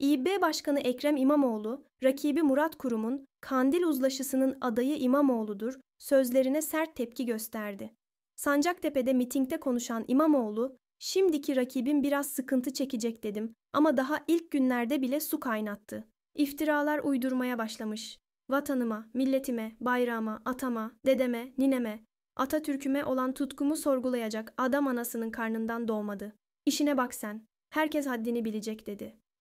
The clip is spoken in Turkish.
İb Başkanı Ekrem İmamoğlu, rakibi Murat Kurum'un Kandil Uzlaşısı'nın adayı İmamoğlu'dur sözlerine sert tepki gösterdi. Sancaktepe'de mitingde konuşan İmamoğlu, şimdiki rakibim biraz sıkıntı çekecek dedim ama daha ilk günlerde bile su kaynattı. İftiralar uydurmaya başlamış. Vatanıma, milletime, bayrağıma, atama, dedeme, nineme, Atatürk'üme olan tutkumu sorgulayacak adam anasının karnından doğmadı. İşine bak sen, herkes haddini bilecek dedi.